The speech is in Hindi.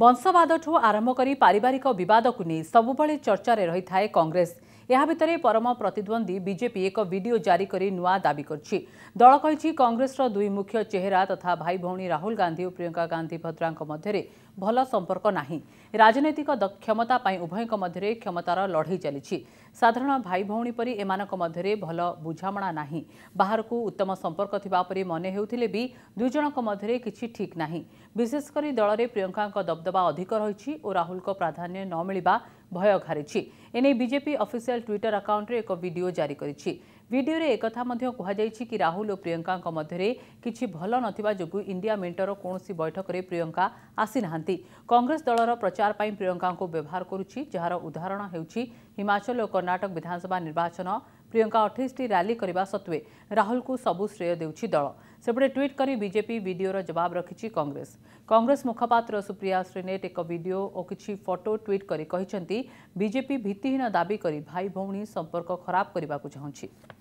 वंशवादठु आरम्भकरी पारिवारिक बिवादको नै सबुब चर्चाले रहिए कङ्ग्रेस यभित परम प्रतिद्वंदी बीजेपी एक भिडियो जारी दावी गरि दल कङ्ग्रेस र दुई मुख्य चेहरा तथा भाई भाइभी राहुल गान्धी प्रियङ्का गान्धी भद्राको मारे भल सम्पर्क नै राजनैतिक क्षमताप उभयको मैले क्षमतार लडै चाल ସାଧାରଣ ଭାଇ ଭଉଣୀ ପରି ଏମାନଙ୍କ ମଧ୍ୟରେ ଭଲ ବୁଝାମଣା ନାହିଁ ବାହାରକୁ ଉତ୍ତମ ସମ୍ପର୍କ ଥିବା ପରି ମନେ ହେଉଥିଲେ ବି ଦୁଇଜଣଙ୍କ ମଧ୍ୟରେ କିଛି ଠିକ୍ ନାହିଁ ବିଶେଷ କରି ଦଳରେ ପ୍ରିୟଙ୍କାଙ୍କ ଦବଦବା ଅଧିକ ରହିଛି ଓ ରାହୁଲଙ୍କ ପ୍ରାଧାନ୍ୟ ନ ମିଳିବା ଭୟ ଘାରିଛି ଏନେଇ ବିଜେପି ଅଫିସିଆଲ ଟ୍ୱିଟର ଆକାଉଣ୍ଟରେ ଏକ ଭିଡିଓ ଜାରି କରିଛି भिडियो एक कि राहुल और प्रियंका किसी भल ना जो इंडिया मेटर कौन बैठक में प्रियंका आसी ना कंग्रेस दल प्रचार पर प्रियंका व्यवहार करुच्च उदाहरण होिमाचल और कर्णाटक विधानसभा निर्वाचन प्रियंका अठाईटी रैली करने सत्वे राहुल को सबू श्रेय दे दल सेपटे ट्वीट कर बीजेपी भिडर जवाब रखी कांग्रेस कांग्रेस मुखपात्र सुप्रिया श्रीनेट एक वीडियो और किसी फटो ट्वीट करी बीजेपी भित्तिहीन दाबी करी भाई भौणी संपर्क खराब करने को चाहिए